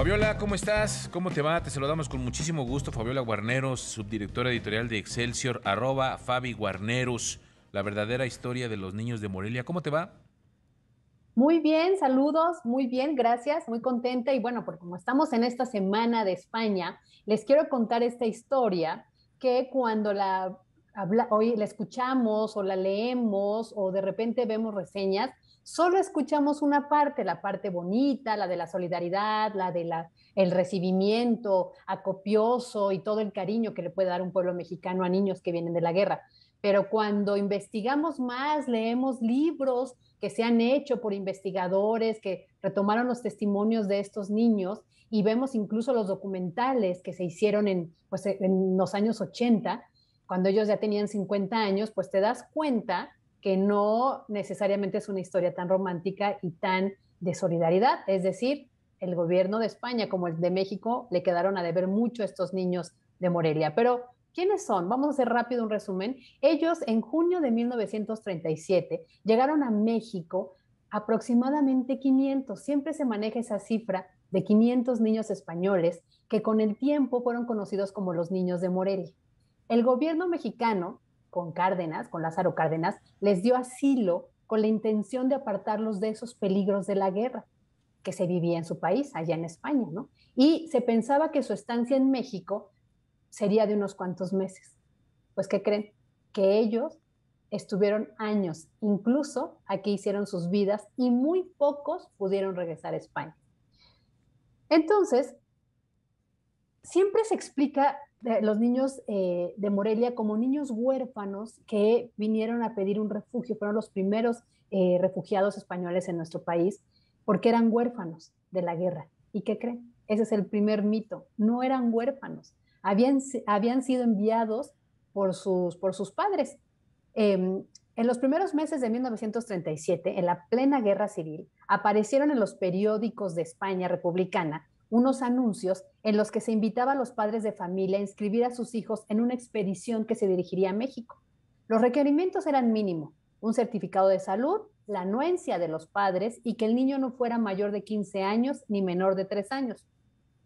Fabiola, ¿cómo estás? ¿Cómo te va? Te saludamos con muchísimo gusto, Fabiola Guarneros, subdirectora editorial de Excelsior, arroba Fabi Guarneros, la verdadera historia de los niños de Morelia. ¿Cómo te va? Muy bien, saludos, muy bien, gracias, muy contenta. Y bueno, porque como estamos en esta semana de España, les quiero contar esta historia que cuando la, habla, hoy la escuchamos o la leemos o de repente vemos reseñas, solo escuchamos una parte, la parte bonita, la de la solidaridad, la de el recibimiento acopioso y todo el cariño que le puede dar un pueblo mexicano a niños que vienen de la guerra. Pero cuando investigamos más, leemos libros que se han hecho por investigadores que retomaron los testimonios de estos niños y vemos incluso los documentales que se hicieron en, pues, en los años 80, cuando ellos ya tenían 50 años, pues te das cuenta que no necesariamente es una historia tan romántica y tan de solidaridad. Es decir, el gobierno de España como el de México le quedaron a deber mucho a estos niños de Morelia. Pero, ¿quiénes son? Vamos a hacer rápido un resumen. Ellos en junio de 1937 llegaron a México aproximadamente 500. Siempre se maneja esa cifra de 500 niños españoles que con el tiempo fueron conocidos como los niños de Morelia. El gobierno mexicano con Cárdenas, con Lázaro Cárdenas, les dio asilo con la intención de apartarlos de esos peligros de la guerra que se vivía en su país, allá en España, ¿no? Y se pensaba que su estancia en México sería de unos cuantos meses. Pues, ¿qué creen? Que ellos estuvieron años, incluso aquí hicieron sus vidas y muy pocos pudieron regresar a España. Entonces, siempre se explica los niños eh, de Morelia como niños huérfanos que vinieron a pedir un refugio, fueron los primeros eh, refugiados españoles en nuestro país porque eran huérfanos de la guerra. ¿Y qué creen? Ese es el primer mito, no eran huérfanos, habían, habían sido enviados por sus, por sus padres. Em, en los primeros meses de 1937, en la plena guerra civil, aparecieron en los periódicos de España republicana unos anuncios en los que se invitaba a los padres de familia a inscribir a sus hijos en una expedición que se dirigiría a México. Los requerimientos eran mínimos, un certificado de salud, la anuencia de los padres y que el niño no fuera mayor de 15 años ni menor de 3 años.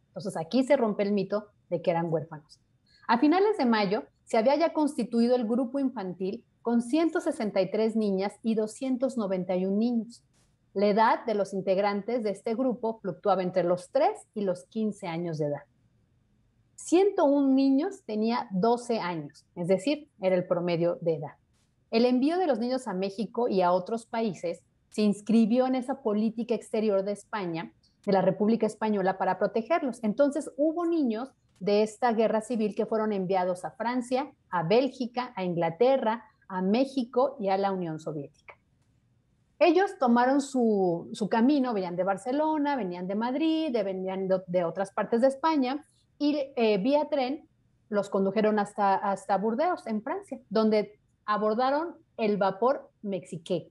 Entonces aquí se rompe el mito de que eran huérfanos. A finales de mayo se había ya constituido el grupo infantil con 163 niñas y 291 niños. La edad de los integrantes de este grupo fluctuaba entre los 3 y los 15 años de edad. 101 niños tenía 12 años, es decir, era el promedio de edad. El envío de los niños a México y a otros países se inscribió en esa política exterior de España, de la República Española, para protegerlos. Entonces hubo niños de esta guerra civil que fueron enviados a Francia, a Bélgica, a Inglaterra, a México y a la Unión Soviética ellos tomaron su, camino, venían de Barcelona, venían de Madrid, venían de, otras partes de España y eh, vía tren los condujeron hasta, hasta Burdeos, en Francia, donde abordaron el vapor mexiqué,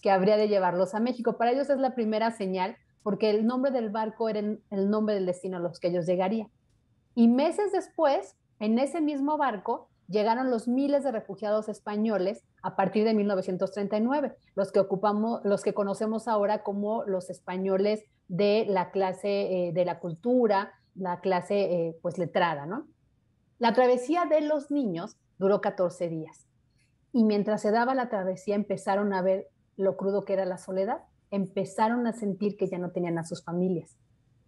que habría de llevarlos a México. Para ellos es la primera señal, porque el nombre del barco era el nombre del destino a los que ellos llegarían. Y meses después, en ese mismo barco, llegaron los miles de refugiados españoles a partir de 1939, los que ocupamos, los que conocemos ahora como los españoles de la clase eh, de la cultura, la clase eh, pues letrada, ¿no? La travesía de los niños duró 14 días y mientras se daba la travesía empezaron a ver lo crudo que era la soledad, empezaron a sentir que ya no tenían a sus familias.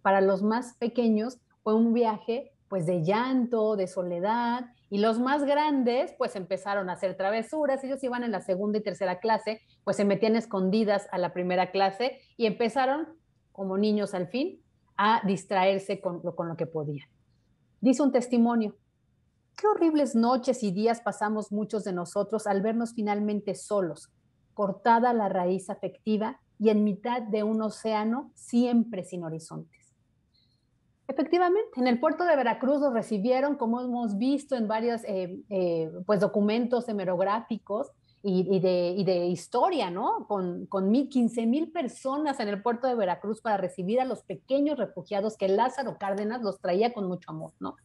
Para los más pequeños fue un viaje pues de llanto, de soledad, y los más grandes pues empezaron a hacer travesuras, ellos iban en la segunda y tercera clase, pues se metían escondidas a la primera clase y empezaron, como niños al fin, a distraerse con lo, con lo que podían. Dice un testimonio, qué horribles noches y días pasamos muchos de nosotros al vernos finalmente solos, cortada la raíz afectiva y en mitad de un océano siempre sin horizonte. Efectivamente, en el puerto de Veracruz los recibieron, como hemos visto en varios eh, eh, pues documentos hemerográficos y, de, historia, ¿no? Con, 15 mil personas en el puerto de Veracruz para recibir a los pequeños refugiados que Lázaro Cárdenas los traía con mucho amor, ¿no?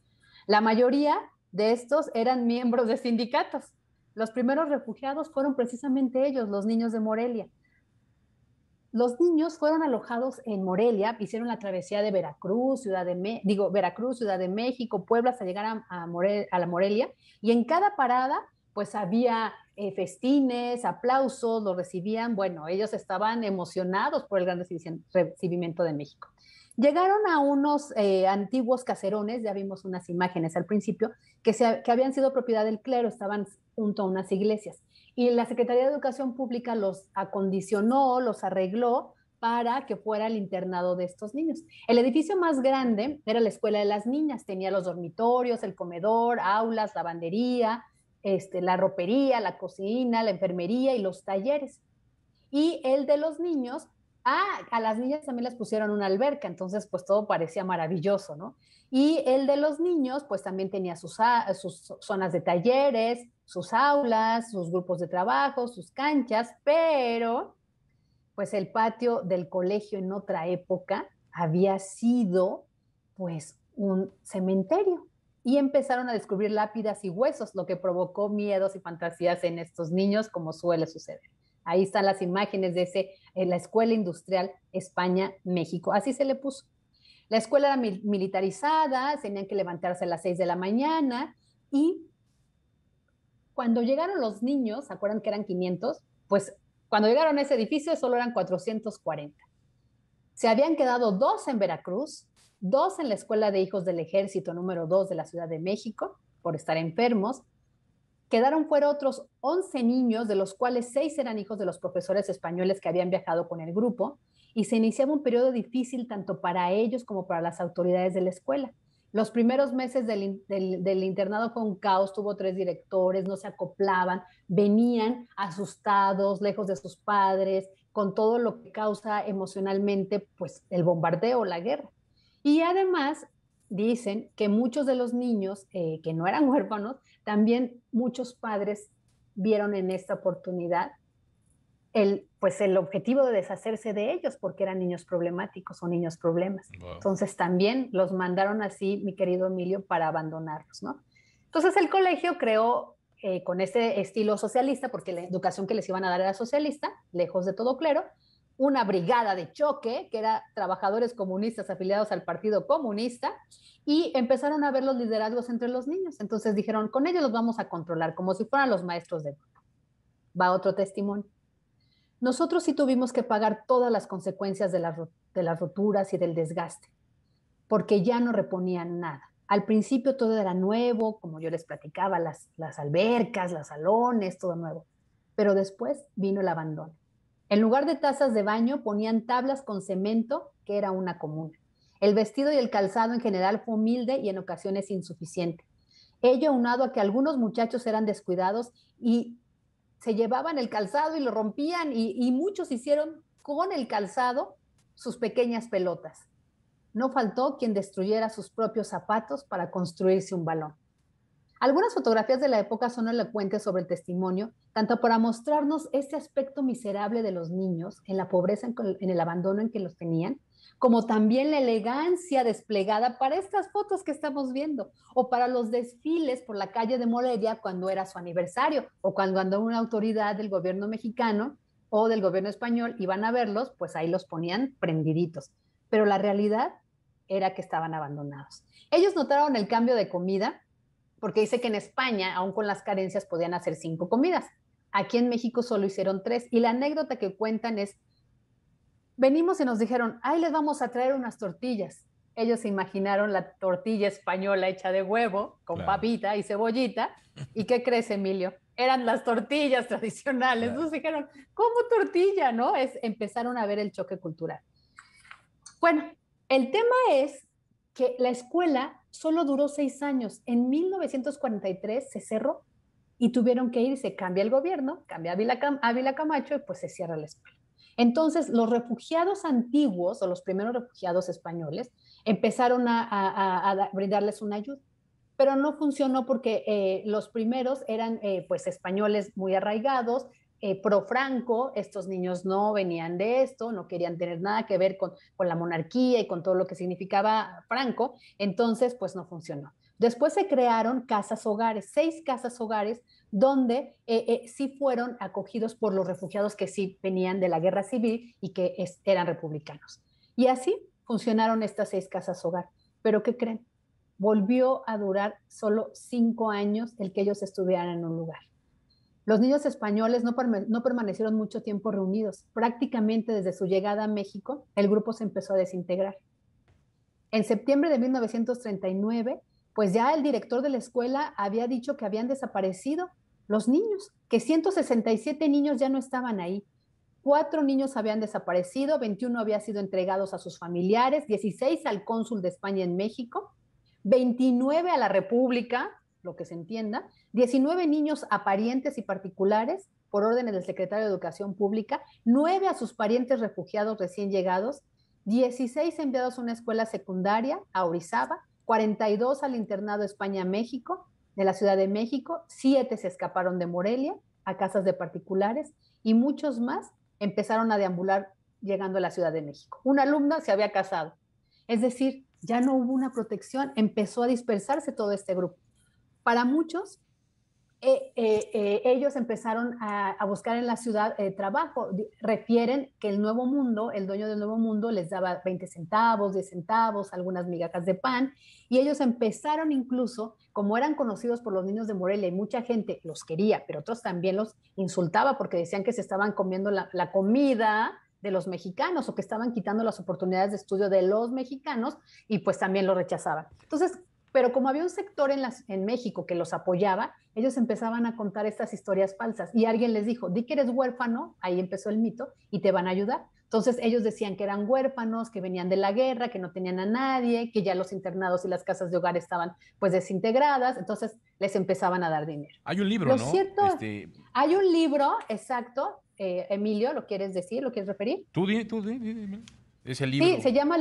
La mayoría de estos eran miembros de sindicatos. Los primeros refugiados fueron precisamente ellos, los niños de Morelia. Los niños fueron alojados en Morelia, hicieron la travesía de Veracruz, Ciudad de digo, Veracruz, Ciudad de México, Puebla, hasta llegar a, a la Morelia, y en cada parada pues había eh, festines, aplausos, los recibían, bueno, ellos estaban emocionados por el gran recibimiento de México. Llegaron a unos eh, antiguos caserones, ya vimos unas imágenes al principio, que, que habían sido propiedad del clero, estaban junto a unas iglesias. Y la Secretaría de Educación Pública los acondicionó, los arregló para que fuera el internado de estos niños. El edificio más grande era la escuela de las niñas, tenía los dormitorios, el comedor, aulas, lavandería, este, la ropería, la cocina, la enfermería y los talleres. Y el de los niños Ah, a las niñas también les pusieron una alberca, entonces pues todo parecía maravilloso, ¿no? Y el de los niños pues también tenía sus, sus zonas de talleres, sus aulas, sus grupos de trabajo, sus canchas, pero pues el patio del colegio en otra época había sido pues un cementerio y empezaron a descubrir lápidas y huesos, lo que provocó miedos y fantasías en estos niños como suele suceder. Ahí están las imágenes de ese, eh, la Escuela Industrial España-México. Así se le puso. La escuela era militarizada, tenían que levantarse a las 6 de la mañana y cuando llegaron los niños, ¿se acuerdan que eran 500? Pues cuando llegaron a ese edificio solo eran 440. Se habían quedado dos en Veracruz, dos en la Escuela de Hijos del Ejército número 2 de la Ciudad de México por estar enfermos Quedaron fuera otros 11 niños, de los cuales 6 eran hijos de los profesores españoles que habían viajado con el grupo, y se iniciaba un periodo difícil tanto para ellos como para las autoridades de la escuela. Los primeros meses del, internado con caos, tuvo tres directores, no se acoplaban, venían asustados, lejos de sus padres, con todo lo que causa emocionalmente pues el bombardeo, la guerra. Y además dicen que muchos de los niños eh, que no eran huérfanos, también muchos padres vieron en esta oportunidad el, pues el objetivo de deshacerse de ellos porque eran niños problemáticos o niños problemas. Entonces también los mandaron así, mi querido Emilio, para abandonarlos, ¿no? Entonces el colegio creó eh, con ese estilo socialista, porque la educación que les iban a dar era socialista, lejos de todo clero, una brigada de choque, que era trabajadores comunistas afiliados al Partido Comunista, y empezaron a ver los liderazgos entre los niños. Entonces dijeron, con ellos los vamos a controlar, como si fueran los maestros de... Va otro testimonio. Nosotros sí tuvimos que pagar todas las consecuencias de las, roturas y del desgaste, porque ya no reponían nada. Al principio todo era nuevo, como yo les platicaba, las, las albercas, los salones, todo nuevo. Pero después vino el abandono en lugar de tazas de baño ponían tablas con cemento, que era una común. El vestido y el calzado en general fue humilde y en ocasiones insuficiente. Ello aunado a que algunos muchachos eran descuidados y se llevaban el calzado y lo rompían y muchos hicieron con el calzado sus pequeñas pelotas. No faltó quien destruyera sus propios zapatos para construirse un balón. Algunas fotografías de la época son elocuentes sobre el testimonio, tanto para mostrarnos este aspecto miserable de los niños, en la pobreza, en el abandono en que los tenían, como también la elegancia desplegada para estas fotos que estamos viendo, o para los desfiles por la calle de Morelia cuando era su aniversario, o cuando andó una autoridad del gobierno mexicano o del gobierno español iban a verlos, pues ahí los ponían prendiditos. Pero la realidad era que estaban abandonados. Ellos notaron el cambio de comida porque dice que en España, aún con las carencias, podían hacer cinco comidas. Aquí en México solo hicieron tres. Y la anécdota que cuentan es, venimos y nos dijeron, ahí les vamos a traer unas tortillas. Ellos se imaginaron la tortilla española hecha de huevo, con papita y cebollita. ¿Y qué crees, Emilio? Eran las tortillas tradicionales. Nos dijeron, ¿cómo tortilla? ¿No? Es, empezaron a ver el choque cultural. Bueno, el tema es que la escuela solo duró seis años. En 1943 se cerró y tuvieron que irse. Cambia el gobierno, cambia Ávila, Camacho y pues se cierra la escuela. Entonces, los refugiados antiguos o los primeros refugiados españoles empezaron a, brindarles una ayuda, pero no funcionó porque eh, los primeros eran eh, pues españoles muy arraigados, eh, pro Franco, estos niños no venían de esto, no querían tener nada que ver con, la monarquía y con todo lo que significaba Franco, entonces pues no funcionó. Después se crearon casas hogares, seis casas hogares donde eh, eh, sí fueron acogidos por los refugiados que sí venían de la guerra civil y que eran republicanos. Y así funcionaron estas seis casas hogar. Pero ¿qué creen? Volvió a durar solo cinco años el que ellos estuvieran en un lugar. Los niños españoles no, permanecieron mucho tiempo reunidos. Prácticamente desde su llegada a México, el grupo se empezó a desintegrar. En septiembre de 1939, pues ya el director de la escuela había dicho que habían desaparecido los niños, que 167 niños ya no estaban ahí. Cuatro niños habían desaparecido, 21 habían sido entregados a sus familiares, 16 al cónsul de España en México, 29 a la República, lo que se entienda, 19 niños a parientes y particulares por órdenes del secretario de Educación Pública, 9 a sus parientes refugiados recién llegados, 16 enviados a una escuela secundaria a Orizaba, 42 al internado España-México de la Ciudad de México, 7 se escaparon de Morelia a casas de particulares y muchos más empezaron a deambular llegando a la Ciudad de México. Una alumna se había casado. Es decir, ya no hubo una protección, empezó a dispersarse todo este grupo. Para muchos, eh, eh, eh, ellos empezaron a, buscar en la ciudad trabajo. Refieren que el nuevo mundo, el dueño del nuevo mundo, les daba 20 centavos, 10 centavos, algunas migajas de pan, y ellos empezaron incluso, como eran conocidos por los niños de Morelia y mucha gente los quería, pero otros también los insultaba porque decían que se estaban comiendo la, comida de los mexicanos o que estaban quitando las oportunidades de estudio de los mexicanos y pues también lo rechazaban. Entonces, pero como había un sector en, las, en México que los apoyaba, ellos empezaban a contar estas historias falsas y alguien les dijo, di que eres huérfano, ahí empezó el mito, y te van a ayudar. Entonces ellos decían que eran huérfanos, que venían de la guerra, que no tenían a nadie, que ya los internados y las casas de hogar estaban pues desintegradas, entonces les empezaban a dar dinero. Hay un libro, lo ¿no? Cierto, este... Hay un libro, exacto, eh, Emilio, ¿lo quieres decir? ¿Lo quieres referir? Tú dime, tú dime, Es el libro. Sí, se llama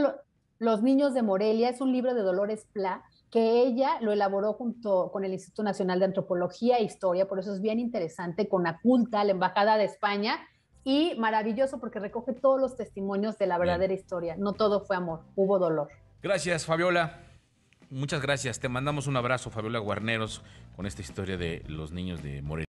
Los niños de Morelia, es un libro de Dolores Pla, que ella lo elaboró junto con el Instituto Nacional de Antropología e Historia, por eso es bien interesante, con la Aculta, la Embajada de España, y maravilloso porque recoge todos los testimonios de la verdadera historia. No todo fue amor, hubo dolor. Gracias, Fabiola. Muchas gracias. Te mandamos un abrazo, Fabiola Guarneros, con esta historia de los niños de Morelia.